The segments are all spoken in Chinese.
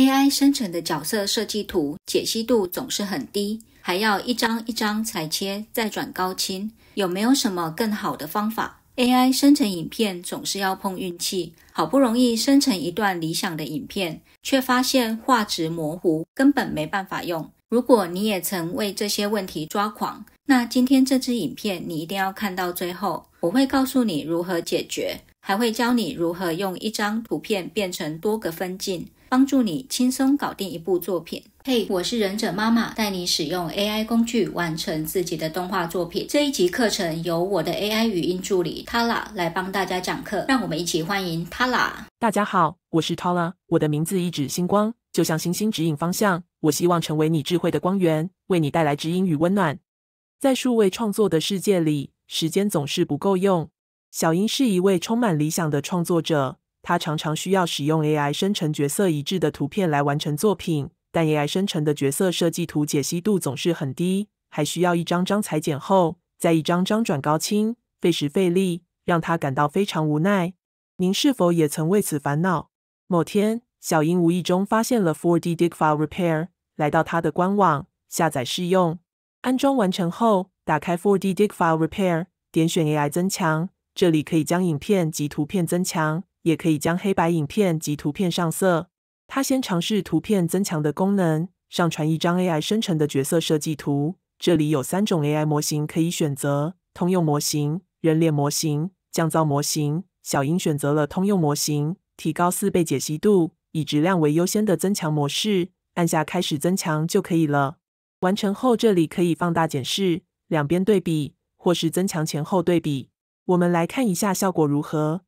AI 生成的角色设计图解析度总是很低，还要一张一张裁切再转高清，有没有什么更好的方法？AI 生成影片总是要碰运气，好不容易生成一段理想的影片，却发现画质模糊，根本没办法用。如果你也曾为这些问题抓狂，那今天这支影片你一定要看到最后，我会告诉你如何解决，还会教你如何用一张图片变成多个分镜。帮助你轻松搞定一部作品。嘿，我是忍者妈妈，带你使用 AI 工具完成自己的动画作品。这一集课程由我的 AI 语音助理 Tala 来帮大家讲课。让我们一起欢迎 Tala。大家好，我是 Tala，我的名字一指星光，就像星星指引方向。我希望成为你智慧的光源，为你带来指引与温暖。在数位创作的世界里，时间总是不够用。小英是一位充满理想的创作者。他常常需要使用 AI 生成角色一致的图片来完成作品，但 AI 生成的角色设计图解析度总是很低，还需要一张张裁剪后，再一张张转高清，费时费力，让他感到非常无奈。您是否也曾为此烦恼？某天，小英无意中发现了 4D Dig File Repair，来到他的官网下载试用。安装完成后，打开 4D Dig File Repair，点选 AI 增强，这里可以将影片及图片增强。也可以将黑白影片及图片上色。它先尝试图片增强的功能，上传一张 AI 生成的角色设计图。这里有三种 AI 模型可以选择：通用模型、人脸模型、降噪模型。小英选择了通用模型，提高四倍解析度，以质量为优先的增强模式。按下开始增强就可以了。完成后，这里可以放大检视，两边对比，或是增强前后对比。我们来看一下效果如何。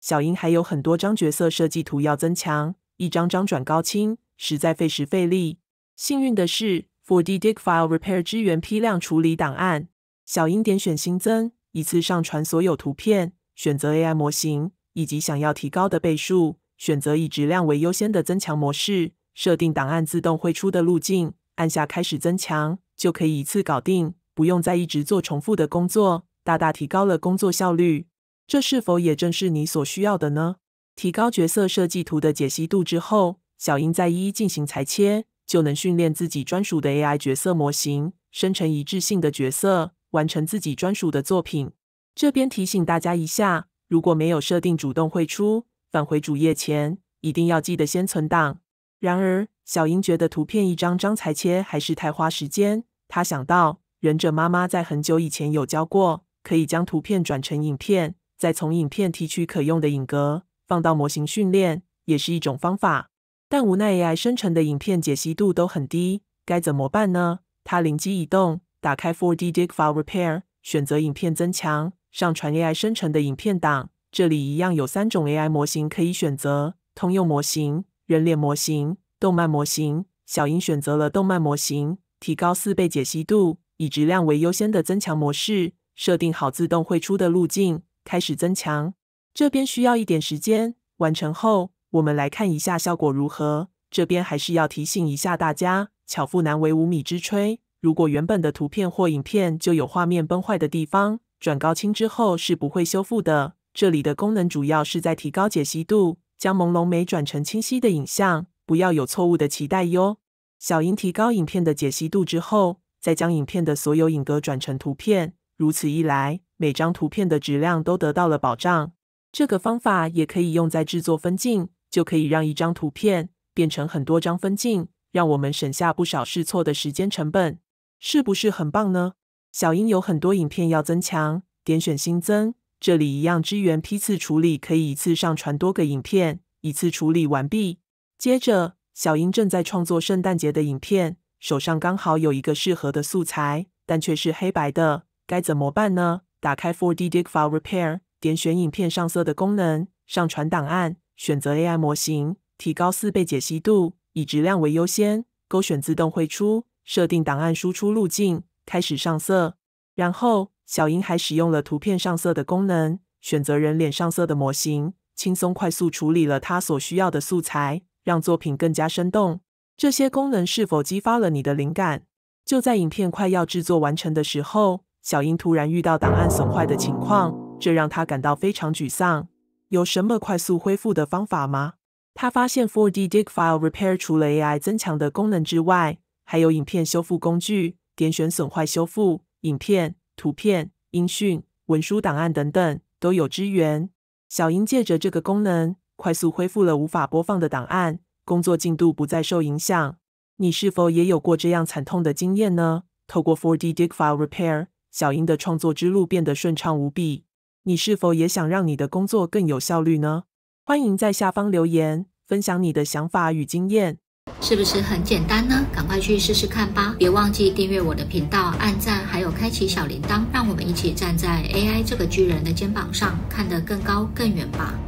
小英还有很多张角色设计图要增强，一张张转高清实在费时费力。幸运的是，4D d i g File Repair 支援批量处理档案。小英点选新增，一次上传所有图片，选择 AI 模型以及想要提高的倍数，选择以质量为优先的增强模式，设定档案自动绘出的路径，按下开始增强，就可以一次搞定，不用再一直做重复的工作，大大提高了工作效率。这是否也正是你所需要的呢？提高角色设计图的解析度之后，小英再一一进行裁切，就能训练自己专属的 AI 角色模型，生成一致性的角色，完成自己专属的作品。这边提醒大家一下，如果没有设定主动绘出，返回主页前一定要记得先存档。然而，小英觉得图片一张张裁切还是太花时间，她想到忍者妈妈在很久以前有教过，可以将图片转成影片。再从影片提取可用的影格，放到模型训练也是一种方法，但无奈 AI 生成的影片解析度都很低，该怎么办呢？他灵机一动，打开 4D d i g File Repair，选择影片增强，上传 AI 生成的影片档。这里一样有三种 AI 模型可以选择：通用模型、人脸模型、动漫模型。小英选择了动漫模型，提高四倍解析度，以质量为优先的增强模式，设定好自动绘出的路径。开始增强，这边需要一点时间。完成后，我们来看一下效果如何。这边还是要提醒一下大家，巧妇难为无米之炊。如果原本的图片或影片就有画面崩坏的地方，转高清之后是不会修复的。这里的功能主要是在提高解析度，将朦胧美转成清晰的影像，不要有错误的期待哟。小英提高影片的解析度之后，再将影片的所有影格转成图片。如此一来，每张图片的质量都得到了保障。这个方法也可以用在制作分镜，就可以让一张图片变成很多张分镜，让我们省下不少试错的时间成本，是不是很棒呢？小英有很多影片要增强，点选新增，这里一样支援批次处理，可以一次上传多个影片，一次处理完毕。接着，小英正在创作圣诞节的影片，手上刚好有一个适合的素材，但却是黑白的。该怎么办呢？打开 4D d i g File Repair，点选影片上色的功能，上传档案，选择 AI 模型，提高四倍解析度，以质量为优先，勾选自动绘出，设定档案输出路径，开始上色。然后，小樱还使用了图片上色的功能，选择人脸上色的模型，轻松快速处理了她所需要的素材，让作品更加生动。这些功能是否激发了你的灵感？就在影片快要制作完成的时候。小英突然遇到档案损坏的情况，这让她感到非常沮丧。有什么快速恢复的方法吗？她发现 4D Dig File Repair 除了 AI 增强的功能之外，还有影片修复工具，点选损坏修复影片、图片、音讯、文书档案等等都有支援。小英借着这个功能，快速恢复了无法播放的档案，工作进度不再受影响。你是否也有过这样惨痛的经验呢？透过 4D Dig File Repair。小英的创作之路变得顺畅无比。你是否也想让你的工作更有效率呢？欢迎在下方留言，分享你的想法与经验。是不是很简单呢？赶快去试试看吧！别忘记订阅我的频道，按赞，还有开启小铃铛。让我们一起站在 AI 这个巨人的肩膀上，看得更高更远吧！